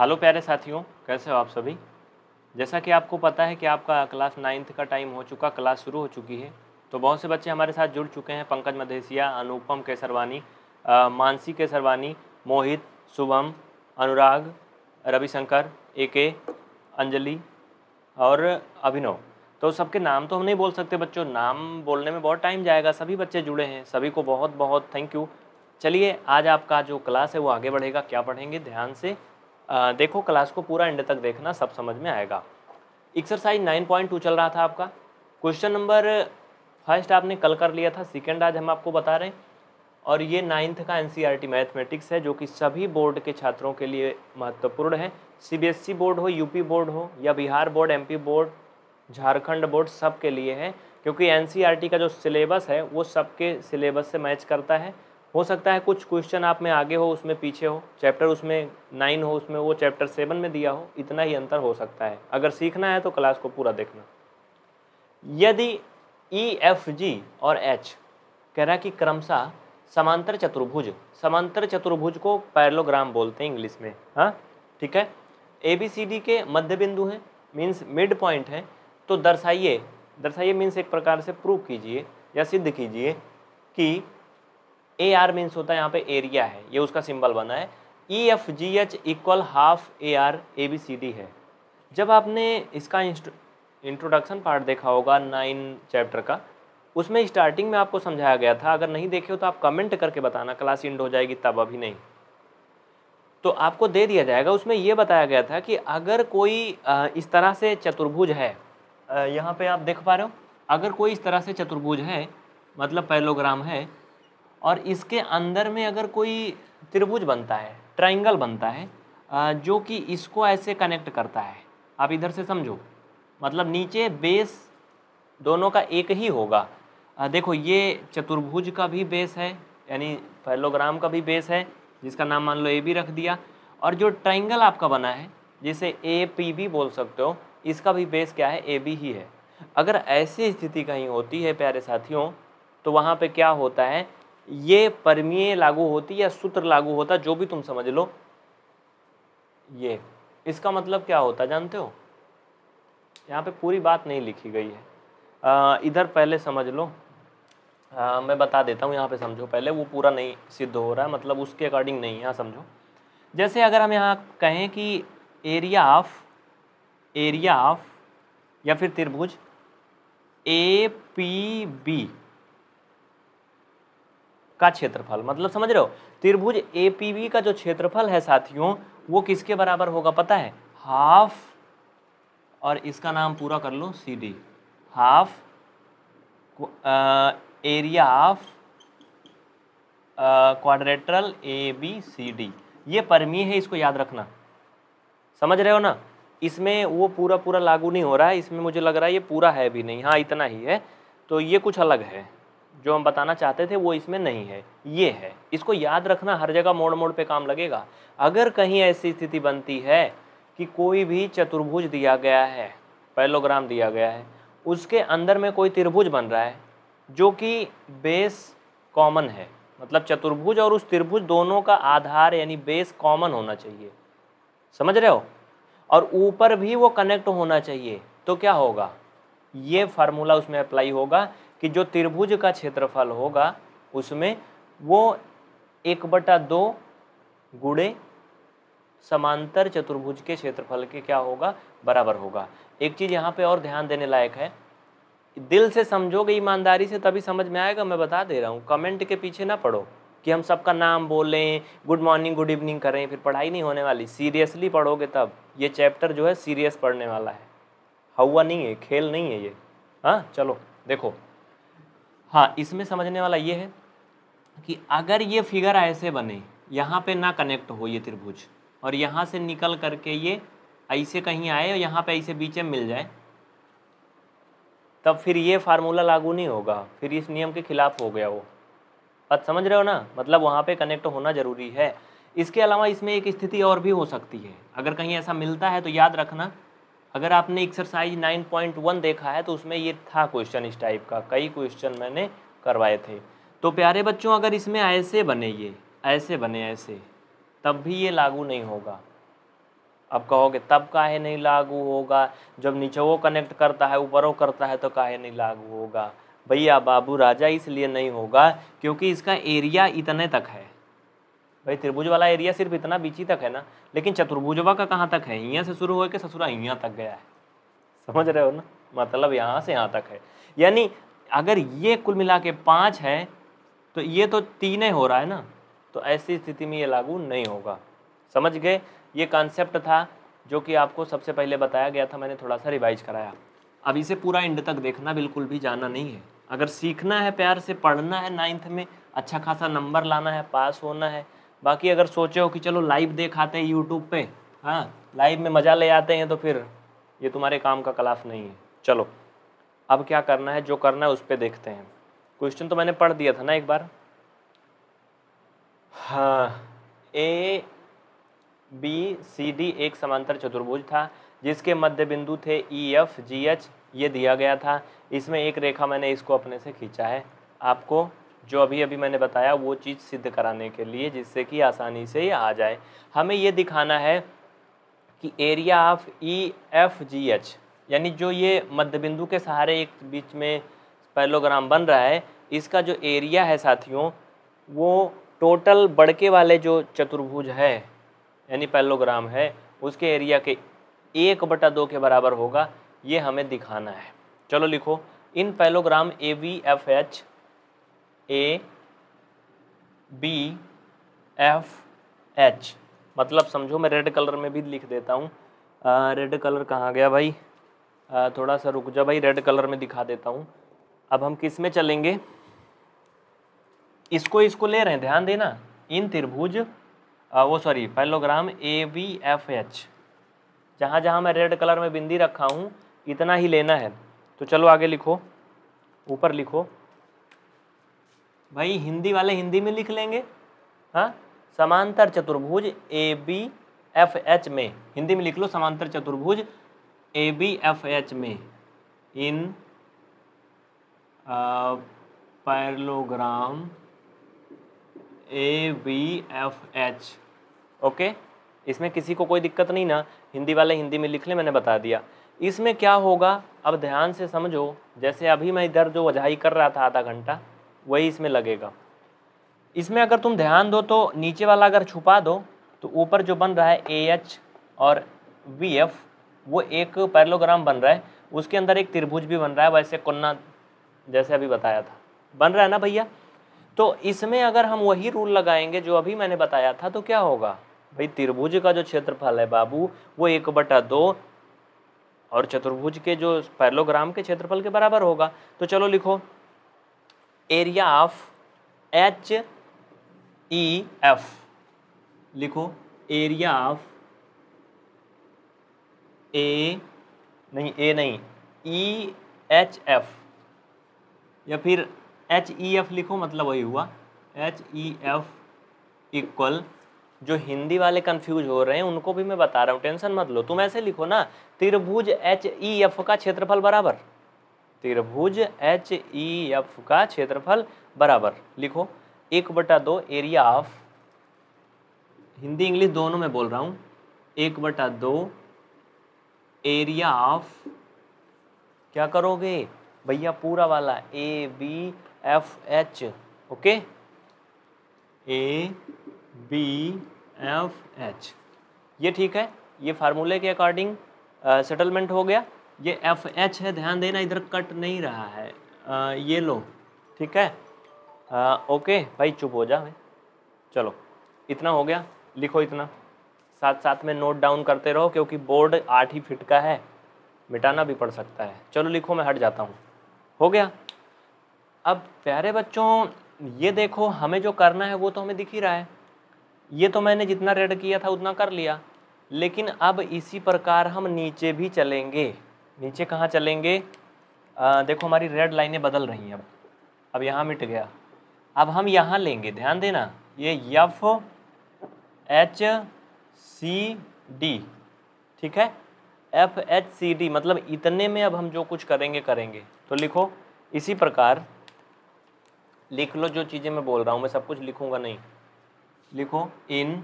hello प्यारे साथियों कैसे हो आप सभी जैसा कि आपको पता है कि आपका क्लास नाइन्थ का टाइम हो चुका क्लास शुरू हो चुकी है तो बहुत से बच्चे हमारे साथ जुड़ चुके हैं पंकज मधेसिया अनुपम केसरवानी मानसी केसरवानी मोहित शुभम अनुराग रविशंकर ए के अंजलि और अभिनव तो सबके नाम तो हम नहीं बोल सकते बच्चों नाम बोलने में बहुत टाइम जाएगा सभी बच्चे जुड़े हैं सभी को बहुत बहुत थैंक यू चलिए आज आपका जो क्लास है वो आगे बढ़ेगा क्या पढ़ेंगे ध्यान से देखो क्लास को पूरा एंड तक देखना सब समझ में आएगा एक्सरसाइज नाइन पॉइंट टू चल रहा था आपका क्वेश्चन नंबर फर्स्ट आपने कल कर लिया था सेकेंड आज हम आपको बता रहे हैं और ये नाइन्थ का एन मैथमेटिक्स e है जो कि सभी बोर्ड के छात्रों के लिए महत्वपूर्ण है सी बोर्ड e हो यूपी बोर्ड हो या Bihar board M board Jharkhand board सब के लिए है क्योंकि एन e का जो सिलेबस है वो सबके सिलेबस से मैच करता है हो सकता है कुछ क्वेश्चन आप में आगे हो उसमें पीछे हो चैप्टर उसमें नाइन हो उसमें वो चैप्टर सेवन में दिया हो इतना ही अंतर हो सकता है अगर सीखना है तो क्लास को पूरा देखना यदि ई एफ जी और एच कह रहा कि क्रमशः समांतर चतुर्भुज समांतर चतुर्भुज को पैरलोग्राम बोलते हैं इंग्लिश में हाँ ठीक है ए बी सी डी के मध्य बिंदु हैं मीन्स मिड पॉइंट हैं तो दर्शाइए दर्शाइए मीन्स एक प्रकार से प्रूव कीजिए या सिद्ध कीजिए कि ए आर मीन्स होता है यहाँ पे एरिया है ये उसका सिंबल बना है E F G H equal half A R A B C D है जब आपने इसका इंट्रोडक्शन पार्ट देखा होगा नाइन चैप्टर का उसमें स्टार्टिंग में आपको समझाया गया था अगर नहीं देखे हो तो आप कमेंट करके बताना क्लास इंड हो जाएगी तब अभी नहीं तो आपको दे दिया जाएगा उसमें ये बताया गया था कि अगर कोई इस तरह से चतुर्भुज है यहाँ पे आप देख पा रहे हो अगर कोई इस तरह से चतुर्भुज है मतलब पैलोग्राम है और इसके अंदर में अगर कोई त्रिभुज बनता है ट्राइंगल बनता है जो कि इसको ऐसे कनेक्ट करता है आप इधर से समझो मतलब नीचे बेस दोनों का एक ही होगा देखो ये चतुर्भुज का भी बेस है यानी फैलोग्राम का भी बेस है जिसका नाम मान लो ए भी रख दिया और जो ट्राइंगल आपका बना है जिसे ए पी बी बोल सकते हो इसका भी बेस क्या है ए बी ही है अगर ऐसी स्थिति कहीं होती है प्यारे साथियों तो वहाँ पे क्या होता है ये परमीय लागू होती या सूत्र लागू होता जो भी तुम समझ लो ये इसका मतलब क्या होता जानते हो यहाँ पे पूरी बात नहीं लिखी गई है आ, इधर पहले समझ लो आ, मैं बता देता हूँ यहाँ पे समझो पहले वो पूरा नहीं सिद्ध हो रहा है मतलब उसके अकॉर्डिंग नहीं यहाँ समझो जैसे अगर हम यहाँ कहें कि एरिया ऑफ एरिया ऑफ या फिर त्रिभुज ए पी बी का क्षेत्रफल मतलब समझ रहे हो त्रिभुज ए का जो क्षेत्रफल है साथियों वो किसके बराबर होगा पता है हाफ और इसका नाम पूरा कर लो C D half area of quadrilateral A B C D ये परमी है इसको याद रखना समझ रहे हो ना इसमें वो पूरा पूरा लागू नहीं हो रहा है इसमें मुझे लग रहा है ये पूरा है भी नहीं हाँ इतना ही है तो ये कुछ अलग है जो हम बताना चाहते थे वो इसमें नहीं है ये है इसको याद रखना हर जगह मोड़ मोड़ पे काम लगेगा अगर कहीं ऐसी स्थिति बनती है कि कोई भी चतुर्भुज दिया गया है पैलोग्राम दिया गया है उसके अंदर में कोई त्रिभुज बन रहा है जो कि बेस कॉमन है मतलब चतुर्भुज और उस त्रिभुज दोनों का आधार यानी बेस कॉमन होना चाहिए समझ रहे हो और ऊपर भी वो कनेक्ट होना चाहिए तो क्या होगा ये फार्मूला उसमें अप्लाई होगा कि जो त्रिभुज का क्षेत्रफल होगा उसमें वो एक बटा दो गुड़े समांतर चतुर्भुज के क्षेत्रफल के क्या होगा बराबर होगा एक चीज़ यहाँ पे और ध्यान देने लायक है दिल से समझोगे ईमानदारी से तभी समझ में आएगा मैं बता दे रहा हूँ कमेंट के पीछे ना पढ़ो कि हम सबका नाम बोलें गुड मॉर्निंग गुड इवनिंग करें फिर पढ़ाई नहीं होने वाली सीरियसली पढ़ोगे तब ये चैप्टर जो है सीरियस पढ़ने वाला है हवा नहीं है खेल नहीं है ये हाँ चलो देखो हाँ इसमें समझने वाला ये है कि अगर ये फिगर ऐसे बने यहाँ पे ना कनेक्ट हो ये त्रिभुज और यहाँ से निकल करके ये ऐसे कहीं आए और यहाँ पे ऐसे बीच में मिल जाए तब फिर ये फार्मूला लागू नहीं होगा फिर इस नियम के खिलाफ हो गया वो बात समझ रहे हो ना मतलब वहाँ पे कनेक्ट होना ज़रूरी है इसके अलावा इसमें एक स्थिति और भी हो सकती है अगर कहीं ऐसा मिलता है तो याद रखना अगर आपने एक्सरसाइज 9.1 देखा है तो उसमें ये था क्वेश्चन इस टाइप का कई क्वेश्चन मैंने करवाए थे तो प्यारे बच्चों अगर इसमें ऐसे बने ये ऐसे बने ऐसे तब भी ये लागू नहीं होगा अब कहोगे तब काहे नहीं लागू होगा जब नीचे वो कनेक्ट करता है ऊपर वो करता है तो काहे नहीं लागू होगा भैया बाबू राजा इसलिए नहीं होगा क्योंकि इसका एरिया इतने तक है भाई त्रिभुज वाला एरिया सिर्फ इतना बीची तक है ना लेकिन चतुर्भुजवा का कहाँ तक है यहाँ से शुरू होकर ससुरा यहाँ तक गया है समझ रहे हो ना मतलब यहाँ से यहाँ तक है यानी अगर ये कुल मिला के पाँच है तो ये तो तीन हो रहा है ना तो ऐसी स्थिति में ये लागू नहीं होगा समझ गए ये कॉन्सेप्ट था जो कि आपको सबसे पहले बताया गया था मैंने थोड़ा सा रिवाइज कराया अब इसे पूरा एंड तक देखना बिल्कुल भी जाना नहीं है अगर सीखना है प्यार से पढ़ना है नाइन्थ में अच्छा खासा नंबर लाना है पास होना है बाकी अगर सोचे हो कि चलो लाइव देखाते हैं यूट्यूब पे हाँ लाइव में मज़ा ले आते हैं तो फिर ये तुम्हारे काम का कलाफ नहीं है चलो अब क्या करना है जो करना है उस पर देखते हैं क्वेश्चन तो मैंने पढ़ दिया था ना एक बार हाँ ए बी सी डी एक समांतर चतुर्भुज था जिसके मध्य बिंदु थे ई एफ जी एच ये दिया गया था इसमें एक रेखा मैंने इसको अपने से खींचा है आपको जो अभी अभी मैंने बताया वो चीज़ सिद्ध कराने के लिए जिससे कि आसानी से ये आ जाए हमें ये दिखाना है कि area of E F G H यानी जो ये मध्य बिंदु के सहारे एक बीच में पैलोग्राम बन रहा है इसका जो एरिया है साथियों वो टोटल बड़के वाले जो चतुर्भुज है यानी पैलोग्राम है उसके एरिया के एक बटा दो के बराबर होगा ये हमें दिखाना है चलो लिखो in parallelogram A V F H A B F H मतलब समझो मैं रेड कलर में भी लिख देता हूँ रेड कलर कहाँ गया भाई आ, थोड़ा सा रुक जा भाई रेड कलर में दिखा देता हूँ अब हम किस में चलेंगे इसको इसको ले रहे हैं ध्यान देना इन त्रिभुज वो sorry parallelogram A V F H जहाँ जहाँ मैं रेड कलर में बिंदी रखा हूँ इतना ही लेना है तो चलो आगे लिखो ऊपर लिखो भाई हिंदी वाले हिंदी में लिख लेंगे हाँ समांतर चतुर्भुज ए बी एफ एच में हिंदी में लिख लो समांतर चतुर्भुज ए बी एफ एच में in parallelogram A B F H okay इसमें किसी को कोई दिक्कत नहीं ना हिंदी वाले हिंदी में लिख लें मैंने बता दिया इसमें क्या होगा अब ध्यान से समझो जैसे अभी मैं इधर जो वजाई कर रहा था आधा घंटा वही इसमें लगेगा इसमें अगर तुम ध्यान दो तो नीचे वाला अगर छुपा दो तो ऊपर जो बन रहा है ए एच और वी एफ वो एक पैरलोग्राम बन रहा है उसके अंदर एक त्रिभुज भी बन रहा है वैसे कोन्ना जैसे अभी बताया था बन रहा है ना भैया तो इसमें अगर हम वही रूल लगाएंगे जो अभी मैंने बताया था तो क्या होगा भाई त्रिभुज का जो क्षेत्रफल है बाबू वो एक बटा दो और चतुर्भुज के जो पैरलोग्राम के क्षेत्रफल के बराबर होगा तो चलो लिखो area of H E F लिखो एरिया ऑफ ए नहीं ए नहीं ई एच एफ या फिर एच ई एफ लिखो मतलब वही हुआ एच ई एफ इक्वल जो हिंदी वाले कंफ्यूज हो रहे हैं उनको भी मैं बता रहा हूँ टेंशन मत लो तुम ऐसे लिखो ना त्रिभुज एच ई एफ का क्षेत्रफल बराबर त्रिभुज एच ई एफ का क्षेत्रफल बराबर लिखो एक बटा दो एरिया ऑफ हिंदी इंग्लिश दोनों में बोल रहा हूँ एक बटा दो एरिया ऑफ क्या करोगे भैया पूरा वाला A B F H okay A B F H ये ठीक है ये फार्मूले के अकॉर्डिंग सेटलमेंट हो गया ये एफ एच है ध्यान देना इधर कट नहीं रहा है आ, ये लो ठीक है आ, ओके भाई चुप हो जा भाई चलो इतना हो गया लिखो इतना साथ साथ में नोट डाउन करते रहो क्योंकि बोर्ड आठ ही फिट का है मिटाना भी पड़ सकता है चलो लिखो मैं हट जाता हूँ हो गया अब प्यारे बच्चों ये देखो हमें जो करना है वो तो हमें दिख ही रहा है ये तो मैंने जितना रेड किया था उतना कर लिया लेकिन अब इसी प्रकार हम नीचे भी चलेंगे नीचे कहाँ चलेंगे आ, देखो हमारी रेड लाइनें बदल रही हैं अब अब यहाँ मिट गया अब हम यहाँ लेंगे ध्यान देना ये यफ एच सी डी ठीक है एफ एच सी डी मतलब इतने में अब हम जो कुछ करेंगे करेंगे तो लिखो इसी प्रकार लिख लो जो चीज़ें मैं बोल रहा हूँ मैं सब कुछ लिखूँगा नहीं लिखो इन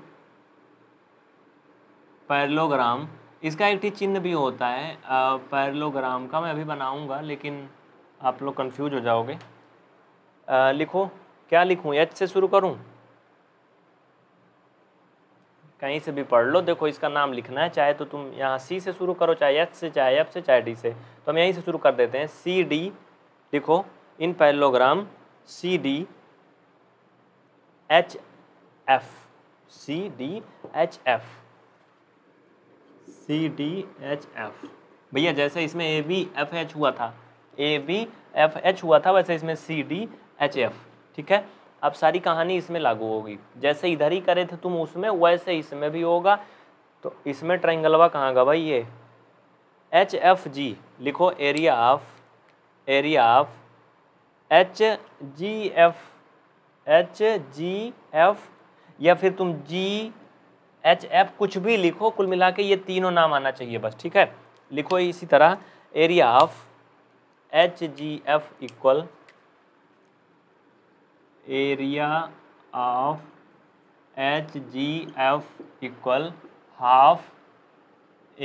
पैरलोग्राम इसका एक टी चिन्ह भी होता है पैरलोग्राम का मैं अभी बनाऊंगा लेकिन आप लोग कंफ्यूज हो जाओगे आ, लिखो क्या लिखूं एच से शुरू करूं कहीं से भी पढ़ लो देखो इसका नाम लिखना है चाहे तो तुम यहाँ सी से शुरू करो चाहे एच से चाहे एफ से चाहे डी से तो हम यहीं से शुरू कर देते हैं सी डी लिखो in parallelogram C D H F C D H F C D H F भैया जैसे इसमें ए बी एफ एच हुआ था ए बी एफ एच हुआ था वैसे इसमें सी डी एच एफ ठीक है अब सारी कहानी इसमें लागू होगी जैसे इधर ही करे थे तुम उसमें वैसे इसमें भी होगा तो इसमें ट्राइंगलवा कहाँ का भाई ये एच एफ जी लिखो area of area of H G F H G F या फिर तुम जी एच एफ कुछ भी लिखो कुल मिला के ये तीनों नाम आना चाहिए बस ठीक है लिखो इसी तरह area of H G F equal area of H G F equal half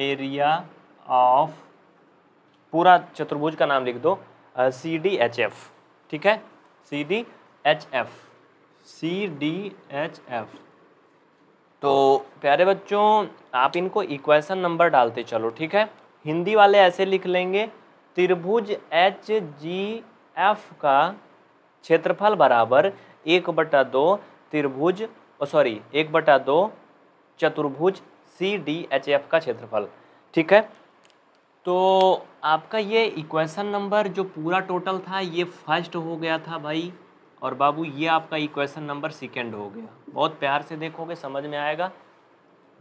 area of पूरा चतुर्भुज का नाम लिख दो सी डी एच एफ ठीक है C D H F C D H F तो प्यारे बच्चों आप इनको इक्वेशन नंबर डालते चलो ठीक है हिंदी वाले ऐसे लिख लेंगे त्रिभुज एच जी एफ का क्षेत्रफल बराबर एक बटा दो त्रिभुज सॉरी एक बटा दो चतुर्भुज सी डी एच एफ का क्षेत्रफल ठीक है तो आपका ये इक्वेशन नंबर जो पूरा टोटल था ये फर्स्ट हो गया था भाई और बाबू ये आपका इक्वेशन नंबर सेकेंड हो गया बहुत प्यार से देखोगे समझ में आएगा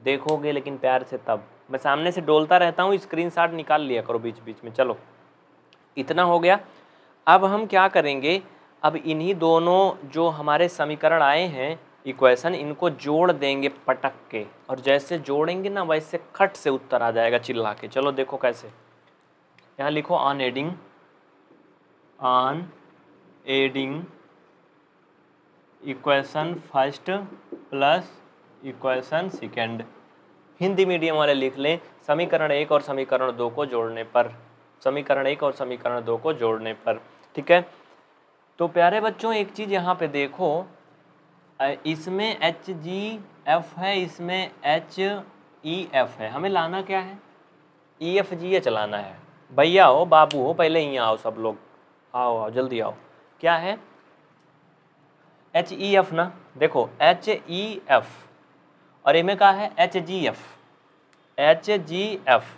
देखोगे लेकिन प्यार से तब मैं सामने से डोलता रहता हूँ स्क्रीन निकाल लिया करो बीच बीच में चलो इतना हो गया अब हम क्या करेंगे अब इन्हीं दोनों जो हमारे समीकरण आए हैं इक्वेशन इनको जोड़ देंगे पटक के और जैसे जोड़ेंगे ना वैसे खट से उत्तर आ जाएगा चिल्ला के चलो देखो कैसे यहाँ लिखो on adding on adding equation first plus equation second Hindi medium वाले लिख लें समीकरण एक और समीकरण दो को जोड़ने पर समीकरण एक और समीकरण दो को जोड़ने पर ठीक है तो प्यारे बच्चों एक चीज़ यहाँ पे देखो इसमें एच जी एफ है इसमें एच ई एफ है हमें लाना क्या है ई e एफ जी ए चलाना है भैया हो बाबू हो पहले ही आओ सब लोग आओ आओ जल्दी आओ क्या है एच ई एफ ना देखो एच ई एफ और में कहा है H G F H G F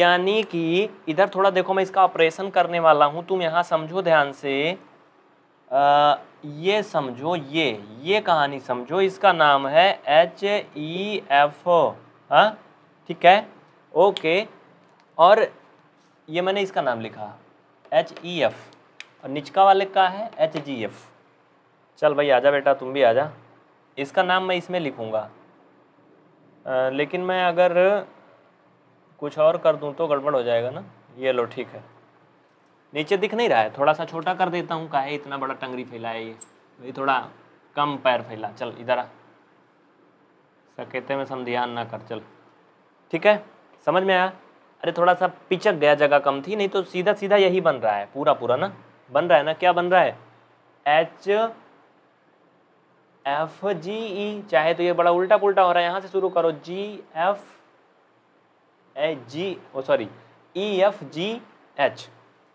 यानी कि इधर थोड़ा देखो मैं इसका ऑपरेशन करने वाला हूँ तुम यहाँ समझो ध्यान से आ, ये समझो ये ये कहानी समझो इसका नाम है एच ई एफ ओ हाँ ठीक है ओके और ये मैंने इसका नाम लिखा एच ई एफ और निचका वाले का है एच जी एफ़ चल भाई आजा बेटा तुम भी आजा इसका नाम मैं इसमें लिखूँगा लेकिन मैं अगर कुछ और कर दूँ तो गड़बड़ हो जाएगा ना ये लो ठीक है नीचे दिख नहीं रहा है थोड़ा सा छोटा कर देता हूँ काहे इतना बड़ा टंगरी फैला है ये भाई थोड़ा कम पैर फैला चल इधर आ सकेते में सम ध्यान ना कर चल ठीक है समझ में आया अरे थोड़ा सा पिचक गया जगह कम थी नहीं तो सीधा सीधा यही बन रहा है पूरा पूरा ना बन रहा है ना क्या बन रहा है एच एफ जी ई चाहे तो ये बड़ा उल्टा पुल्टा हो रहा है यहाँ से शुरू करो G F A G O sorry E F G H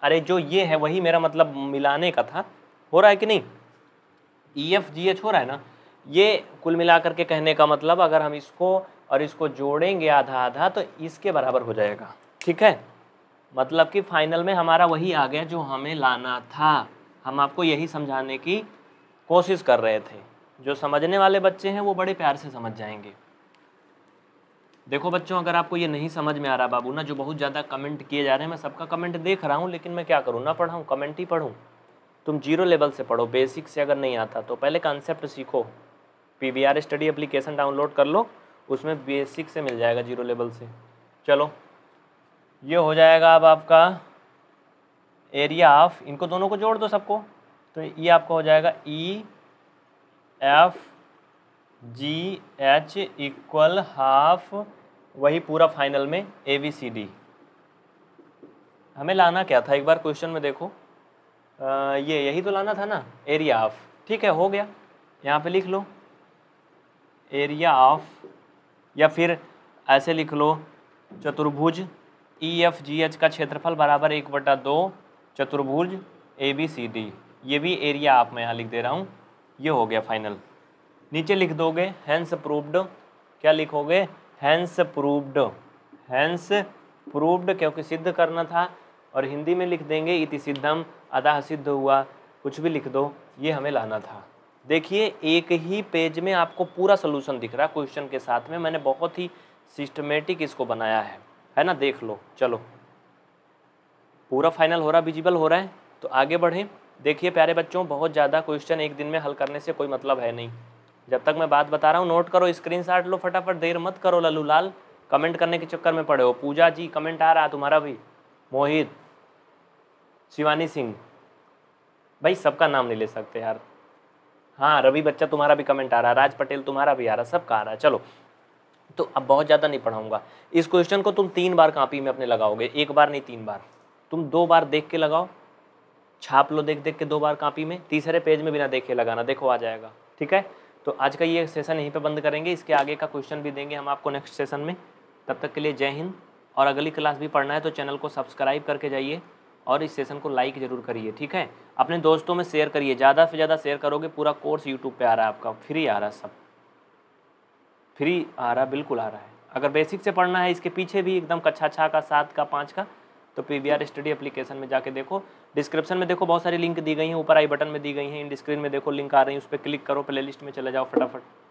अरे जो ये है वही मेरा मतलब मिलाने का था हो रहा है कि नहीं ई एफ जी एच हो रहा है ना ये कुल मिलाकर के कहने का मतलब अगर हम इसको और इसको जोड़ेंगे आधा आधा तो इसके बराबर हो जाएगा ठीक है मतलब कि फाइनल में हमारा वही आ गया जो हमें लाना था हम आपको यही समझाने की कोशिश कर रहे थे जो समझने वाले बच्चे हैं वो बड़े प्यार से समझ जाएंगे देखो बच्चों अगर आपको ये नहीं समझ में आ रहा बाबू ना जो बहुत ज़्यादा कमेंट किए जा रहे हैं मैं सबका कमेंट देख रहा हूँ लेकिन मैं क्या करूँ ना पढ़ाऊँ कमेंट ही पढ़ूँ तुम जीरो लेवल से पढ़ो बेसिक से अगर नहीं आता तो पहले कॉन्सेप्ट सीखो P V R study application download कर लो उसमें बेसिक से मिल जाएगा जीरो लेवल से चलो ये हो जाएगा अब आपका एरिया ऑफ इनको दोनों को जोड़ दो सबको तो ये आपका हो जाएगा E e, F G H equal half वही पूरा फाइनल में ए बी सी डी हमें लाना क्या था एक बार क्वेश्चन में देखो आ, ये यही तो लाना था ना एरिया ऑफ ठीक है हो गया यहाँ पे लिख लो एरिया ऑफ या फिर ऐसे लिख लो चतुर्भुज ई एफ जी एच का क्षेत्रफल बराबर एक बटा दो चतुर्भुज ए बी सी डी ये भी एरिया आप मैं यहाँ लिख दे रहा हूँ ये हो गया फाइनल नीचे लिख दोगे हैंस प्रूव्ड क्या लिखोगे हैंस प्रूव्ड हैंस प्रूव्ड क्योंकि सिद्ध करना था और हिंदी में लिख देंगे इति सिद्धम अदा सिद्ध हुआ कुछ भी लिख दो ये हमें लाना था देखिए एक ही पेज में आपको पूरा सोल्यूशन दिख रहा है क्वेश्चन के साथ में मैंने बहुत ही सिस्टमेटिक इसको बनाया है है ना देख लो चलो पूरा फाइनल हो रहा विजिबल हो रहा है तो आगे बढ़ें देखिए प्यारे बच्चों बहुत ज़्यादा क्वेश्चन एक दिन में हल करने से कोई मतलब है नहीं जब तक मैं बात बता रहा हूँ नोट करो स्क्रीन स्क्रीनशॉट लो फटाफट देर मत करो लल्लू लाल कमेंट करने के चक्कर में पड़े हो पूजा जी कमेंट आ रहा तुम्हारा भी मोहित शिवानी सिंह भाई सबका नाम नहीं ले सकते यार हाँ रवि बच्चा तुम्हारा भी कमेंट आ रहा है राज पटेल तुम्हारा भी आ रहा सबका आ रहा है चलो तो अब बहुत ज़्यादा नहीं पढ़ाऊँगा इस क्वेश्चन को तुम तीन बार कापी में अपने लगाओगे एक बार नहीं तीन बार तुम दो बार देख के लगाओ छाप लो देख देख के दो बार कापी में तीसरे पेज में बिना देखे लगाना देखो आ जाएगा ठीक है तो आज का ये सेशन यहीं पर बंद करेंगे इसके आगे का क्वेश्चन भी देंगे हम आपको नेक्स्ट सेशन में तब तक के लिए जय हिंद और अगली क्लास भी पढ़ना है तो चैनल को सब्सक्राइब करके जाइए और इस सेशन को लाइक ज़रूर करिए ठीक है अपने दोस्तों में शेयर करिए ज़्यादा से ज़्यादा शेयर करोगे पूरा कोर्स यूट्यूब पर आ रहा है आपका फ्री आ रहा है सब फ्री आ रहा बिल्कुल आ रहा है अगर बेसिक से पढ़ना है इसके पीछे भी एकदम कक्षा छः का सात का पाँच का तो P V R study application में जाके देखो डिस्क्रिप्शन में देखो बहुत सारी लिंक दी गई हैं ऊपर आई बटन में दी गई हैं इन स्क्रीन में देखो लिंक आ रही है उस पर क्लिक करो प्ले लिस्ट में चले जाओ फटाफट